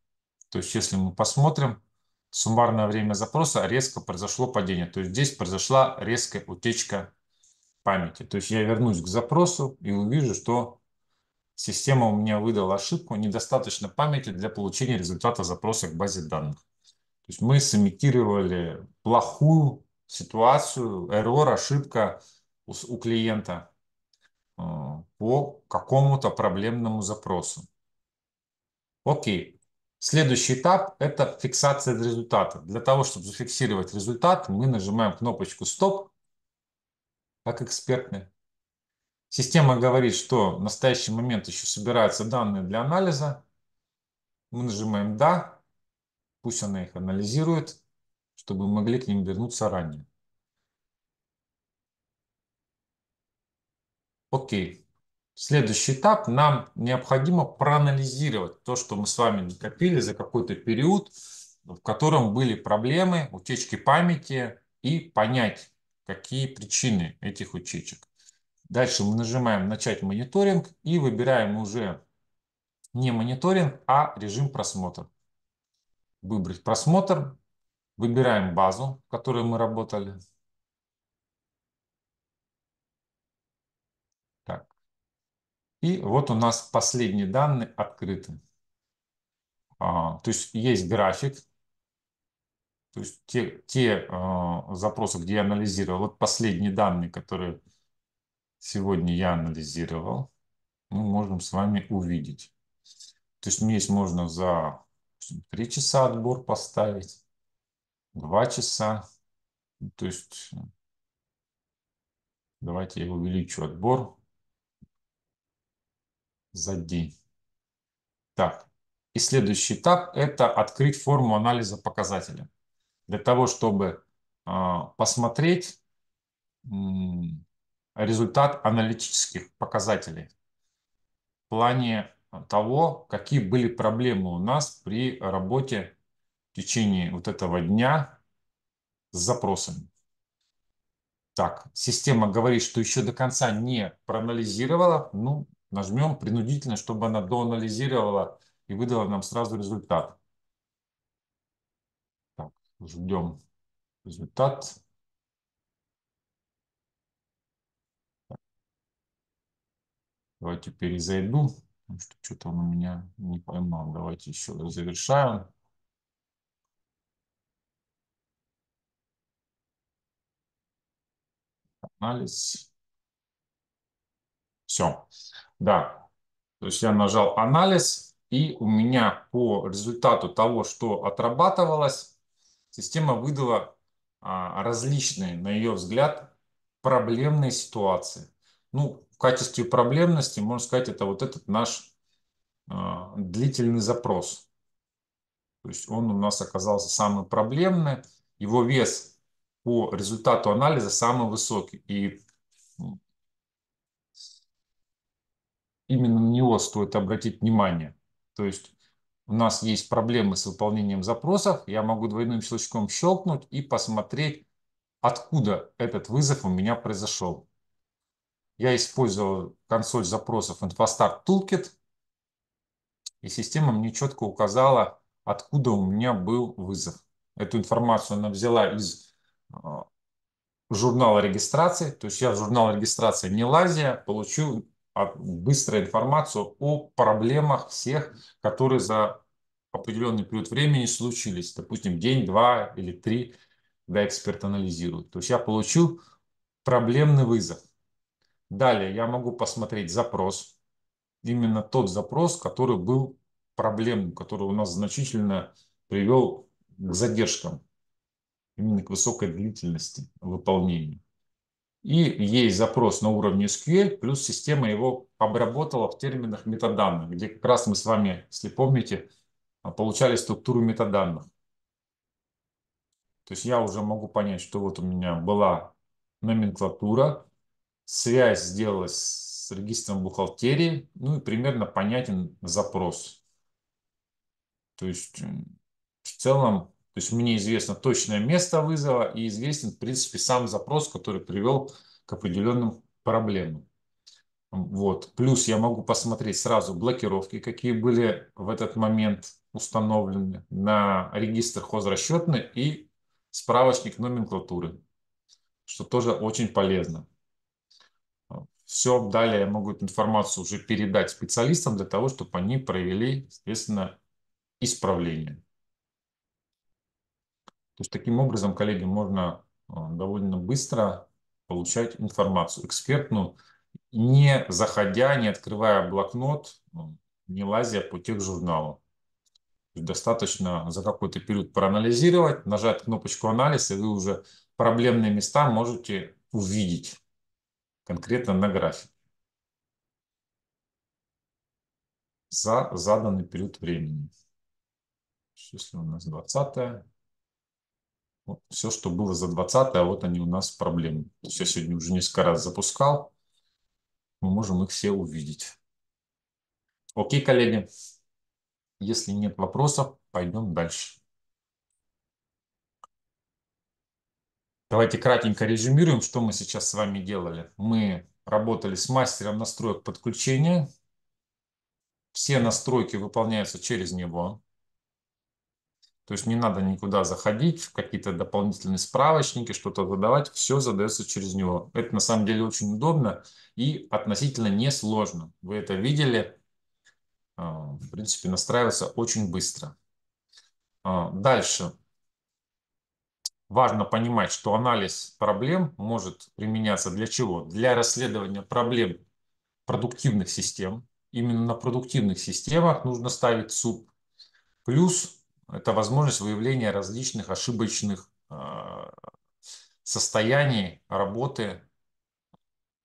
[SPEAKER 1] То есть если мы посмотрим, суммарное время запроса резко произошло падение. То есть здесь произошла резкая утечка памяти. То есть я вернусь к запросу и увижу, что система у меня выдала ошибку недостаточно памяти для получения результата запроса к базе данных. То есть мы сымитировали плохую ситуацию, error, ошибка у, у клиента э, по какому-то проблемному запросу. Окей, Следующий этап – это фиксация результата. Для того, чтобы зафиксировать результат, мы нажимаем кнопочку «Стоп», как экспертный. Система говорит, что в настоящий момент еще собираются данные для анализа. Мы нажимаем «Да», пусть она их анализирует, чтобы мы могли к ним вернуться ранее. Окей. Следующий этап, нам необходимо проанализировать то, что мы с вами накопили за какой-то период, в котором были проблемы, утечки памяти, и понять, какие причины этих утечек. Дальше мы нажимаем «Начать мониторинг» и выбираем уже не мониторинг, а режим просмотра. Выбрать просмотр, выбираем базу, в которой мы работали, И вот у нас последние данные открыты. А, то есть есть график, то есть те, те а, запросы, где я анализировал, вот последние данные, которые сегодня я анализировал, мы можем с вами увидеть. То есть здесь можно за 3 часа отбор поставить, 2 часа. То есть давайте я увеличу отбор за день. Так, и следующий этап – это открыть форму анализа показателя. Для того, чтобы а, посмотреть результат аналитических показателей в плане того, какие были проблемы у нас при работе в течение вот этого дня с запросами. Так, система говорит, что еще до конца не проанализировала. Ну, нажмем принудительно, чтобы она доанализировала и выдала нам сразу результат. Так, ждем результат. Давайте перезайду, потому что что-то он у меня не поймал. Давайте еще раз завершаем. Анализ. Все. Да. То есть я нажал анализ, и у меня по результату того, что отрабатывалось, система выдала а, различные, на ее взгляд, проблемные ситуации. Ну, в качестве проблемности, можно сказать, это вот этот наш а, длительный запрос. То есть он у нас оказался самый проблемный, его вес по результату анализа самый высокий. И именно на него стоит обратить внимание. То есть у нас есть проблемы с выполнением запросов, я могу двойным щелчком щелкнуть и посмотреть, откуда этот вызов у меня произошел. Я использовал консоль запросов InfoStart Toolkit, и система мне четко указала, откуда у меня был вызов. Эту информацию она взяла из э, журнала регистрации, то есть я в журнал регистрации не лазя, получу а, быстро информацию о проблемах всех, которые за определенный период времени случились, допустим, день, два или три, когда эксперт анализирует. То есть я получил проблемный вызов. Далее я могу посмотреть запрос, именно тот запрос, который был проблемным, который у нас значительно привел к задержкам, именно к высокой длительности выполнения и есть запрос на уровне SQL, плюс система его обработала в терминах метаданных, где как раз мы с вами, если помните, а, получали структуру метаданных. То есть я уже могу понять, что вот у меня была номенклатура, связь сделалась с регистром бухгалтерии, ну и примерно понятен запрос. То есть э, в целом то есть мне известно точное место вызова и известен, в принципе, сам запрос, который привел к определенным проблемам. Вот. Плюс я могу посмотреть сразу блокировки, какие были в этот момент установлены на регистр хозрасчетный и справочник номенклатуры, что тоже очень полезно. Все, далее я могу эту информацию уже передать специалистам для того, чтобы они провели, естественно, исправление. То есть таким образом, коллеги, можно э, довольно быстро получать информацию экспертную, не заходя, не открывая блокнот, ну, не лазя по тех журналам. Достаточно за какой-то период проанализировать, нажать кнопочку анализ, и вы уже проблемные места можете увидеть конкретно на графике за заданный период времени. Если у нас 20 вот, все, что было за 20 а вот они у нас проблемы. То есть я сегодня уже несколько раз запускал. Мы можем их все увидеть. Окей, коллеги. Если нет вопросов, пойдем дальше. Давайте кратенько резюмируем, что мы сейчас с вами делали. Мы работали с мастером настроек подключения. Все настройки выполняются через него. То есть не надо никуда заходить в какие-то дополнительные справочники, что-то задавать, все задается через него. Это на самом деле очень удобно и относительно несложно. Вы это видели, а, в принципе, настраивается очень быстро. А, дальше. Важно понимать, что анализ проблем может применяться для чего? Для расследования проблем продуктивных систем. Именно на продуктивных системах нужно ставить СУП. Плюс это возможность выявления различных ошибочных а, состояний работы,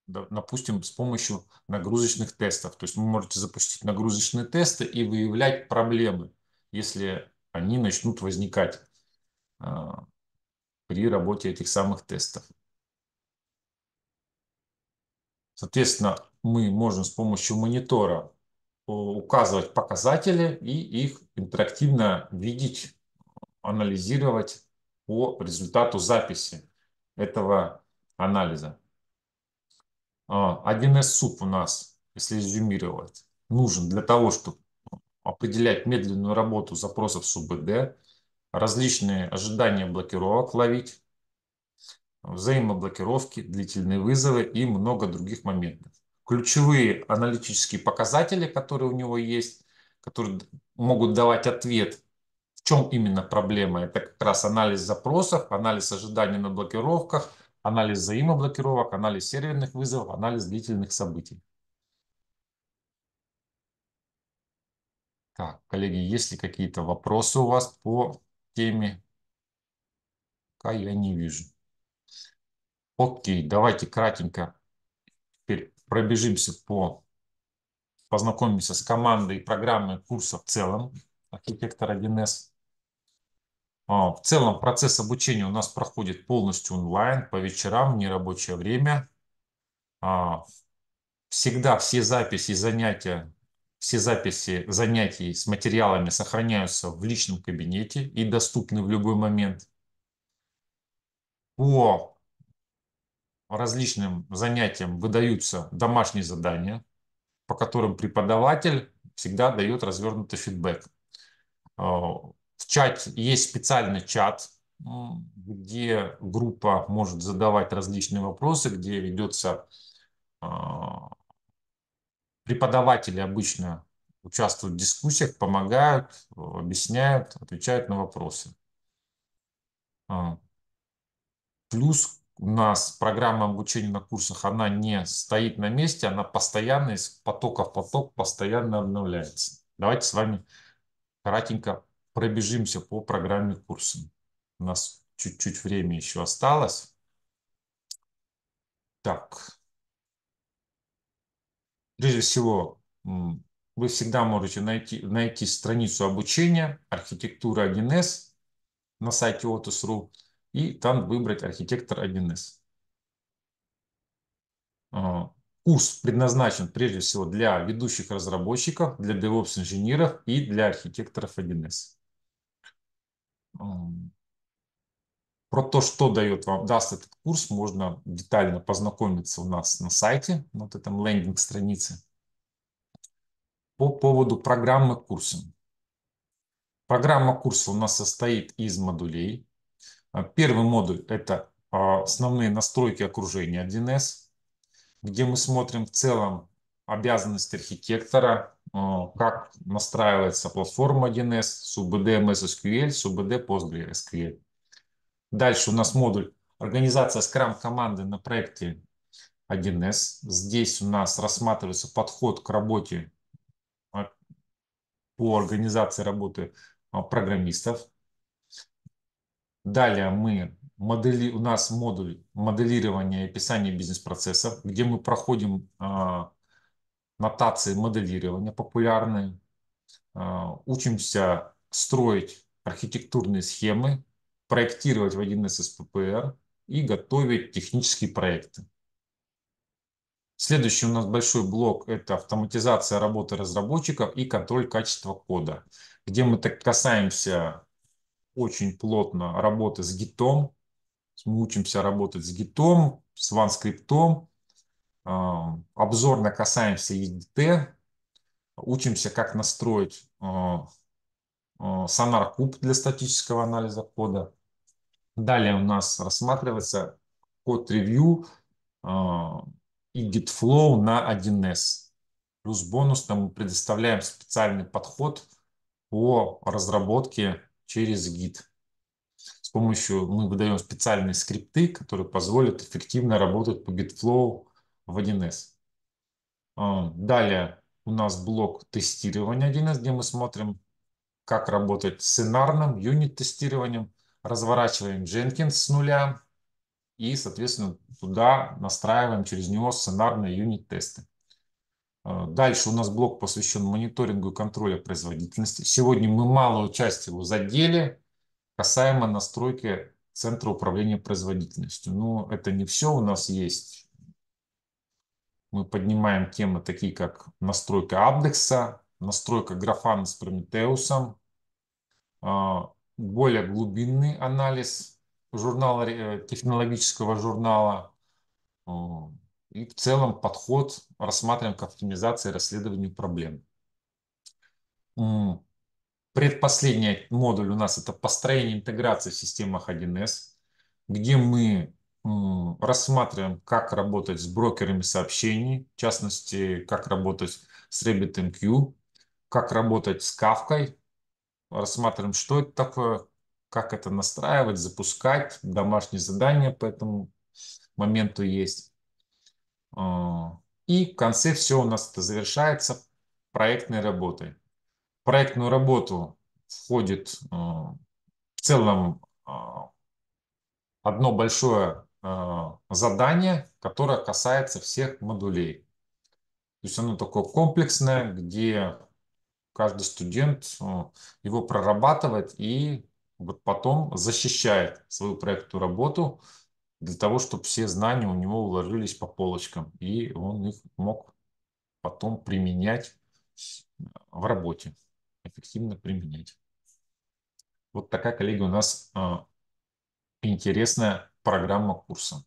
[SPEAKER 1] допустим, с помощью нагрузочных тестов. То есть вы можете запустить нагрузочные тесты и выявлять проблемы, если они начнут возникать а, при работе этих самых тестов. Соответственно, мы можем с помощью монитора Э, указывать показатели и их интерактивно видеть, анализировать по результату записи этого анализа. 1С-суп а, у нас, если резюмировать, нужен для того, чтобы определять медленную работу запросов субд, различные ожидания блокировок ловить, взаимоблокировки, длительные вызовы и много других моментов ключевые аналитические показатели, которые у него есть, которые могут давать ответ, в чем именно проблема. Это как раз анализ запросов, анализ ожиданий на блокировках, анализ взаимоблокировок, анализ серверных вызовов, анализ длительных событий. Так, коллеги, есть ли какие-то вопросы у вас по теме? Пока я не вижу. Окей, давайте кратенько пробежимся по, познакомимся с командой и программой курса в целом архитектора 1С. В целом процесс обучения у нас проходит полностью онлайн, по вечерам, в нерабочее время. А, всегда все записи занятия, все записи занятий с материалами сохраняются в личном кабинете и доступны в любой момент. По различным занятиям выдаются домашние задания, по которым преподаватель всегда дает развернутый фидбэк. Э, в чат есть специальный чат, где группа может задавать различные вопросы, где ведется э, преподаватели обычно участвуют в дискуссиях, помогают, э, объясняют, отвечают на вопросы. Плюс у нас программа обучения на курсах, она не стоит на месте, она постоянно из потока в поток постоянно обновляется. Давайте с вами кратенько пробежимся по программе курса. У нас чуть-чуть времени еще осталось. Так. Прежде всего, вы всегда можете найти, найти страницу обучения «Архитектура 1С» на сайте otus.ru и там выбрать архитектор 1С. А, курс предназначен прежде всего для ведущих разработчиков, для DevOps-инженеров и для архитекторов 1С. А, про то, что дает вам, даст этот курс, можно детально познакомиться у нас на сайте, на вот этом лендинг-странице. По поводу программы курса. Программа курса у нас состоит из модулей. А, первый модуль – это а, основные настройки окружения 1С, где мы смотрим в целом обязанность архитектора, а, как настраивается платформа 1С с UBD MSSQL, с PostgreSQL. Дальше у нас модуль «Организация скрам-команды на проекте 1С». Здесь у нас рассматривается подход к работе по организации работы программистов Далее мы модели, у нас модуль моделирования и описания бизнес процесса где мы проходим а, нотации моделирования популярные, а, учимся строить архитектурные схемы, проектировать в 1С СППР и готовить технические проекты. Следующий у нас большой блок – это автоматизация работы разработчиков и контроль качества кода, где мы так касаемся очень плотно работы с гитом. Мы учимся работать с гитом, с ванскриптом. А, Обзорно касаемся EDT. Учимся, как настроить а, а, сонар куб для статического анализа кода. Далее у нас рассматривается код ревью и GitFlow на 1С. Плюс бонусно мы предоставляем специальный подход по разработке через гид. С помощью мы выдаем специальные скрипты, которые позволят эффективно работать по GitFlow в 1С. А, далее у нас блок тестирования 1С, где мы смотрим, как работать сценарным юнит-тестированием. Разворачиваем Jenkins с нуля и, соответственно, туда настраиваем через него сценарные юнит-тесты. А, дальше у нас блок посвящен мониторингу и контролю производительности. Сегодня мы малую часть его задели касаемо настройки Центра управления производительностью. Но ну, это не все. У нас есть... Мы поднимаем темы такие, как настройка Абдекса, настройка графана с Прометеусом, а, более глубинный анализ журнала, э, технологического журнала, а, и в целом подход рассматриваем к оптимизации расследованию проблем. Предпоследний модуль у нас это построение интеграции в системах 1С, где мы рассматриваем, как работать с брокерами сообщений, в частности, как работать с RabbitMQ, как работать с кавкой, рассматриваем, что это такое, как это настраивать, запускать, домашние задания по этому моменту есть. А, и в конце все у нас это завершается проектной работой. В проектную работу входит а, в целом а, одно большое задание, которое касается всех модулей. То есть оно такое комплексное, где каждый студент его прорабатывает и вот потом защищает свою проектную работу для того, чтобы все знания у него уложились по полочкам, и он их мог потом применять в работе, эффективно применять. Вот такая, коллеги, у нас а, интересная программа курса.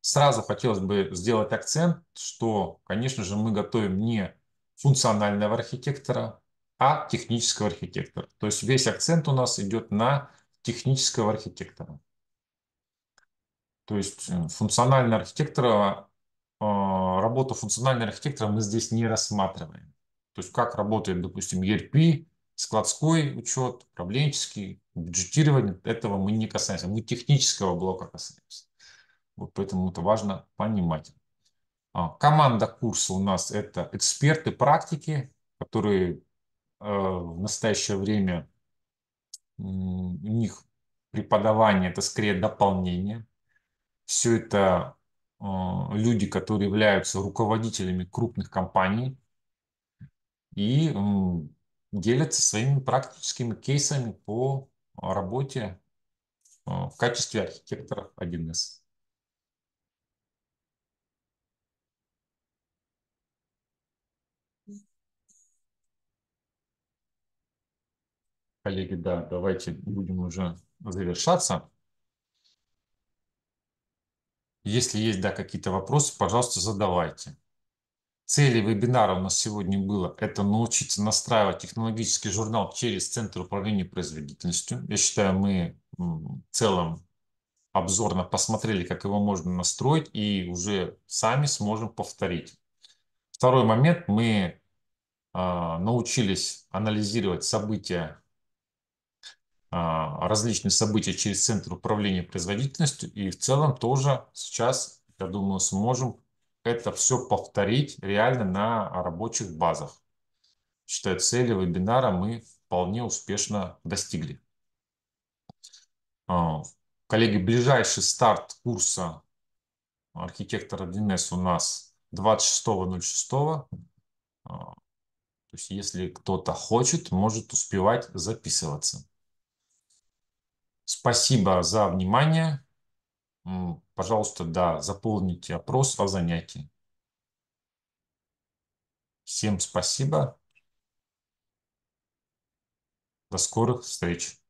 [SPEAKER 1] Сразу хотелось бы сделать акцент, что, конечно же, мы готовим не функционального архитектора, а технического архитектора. То есть весь акцент у нас идет на технического архитектора. То есть э, функционального архитектора, а, работу функционального архитектора мы здесь не рассматриваем. То есть как работает, допустим, ERP, складской учет, управленческий, бюджетирование, этого мы не касаемся. Мы технического блока касаемся. Вот поэтому это важно понимать. А, команда курса у нас это эксперты практики, которые а, в настоящее время у них преподавание это скорее дополнение все это э, люди, которые являются руководителями крупных компаний и делятся своими практическими кейсами по работе э, в качестве архитектора. 1С. Коллеги, да, давайте будем уже завершаться. Если есть да, какие-то вопросы, пожалуйста, задавайте. Цели вебинара у нас сегодня было это научиться настраивать технологический журнал через Центр управления производительностью. Я считаю, мы в целом обзорно посмотрели, как его можно настроить, и уже сами сможем повторить. Второй момент, мы э, научились анализировать события а, различные события через Центр управления производительностью. И в целом тоже сейчас, я думаю, сможем это все повторить реально на рабочих базах. Считаю, цели вебинара мы вполне успешно достигли. А, коллеги, ближайший старт курса архитектора 1С у нас 26.06. А, то есть, если кто-то хочет, может успевать записываться. Спасибо за внимание. Пожалуйста, да, заполните опрос о занятии. Всем спасибо. До скорых встреч.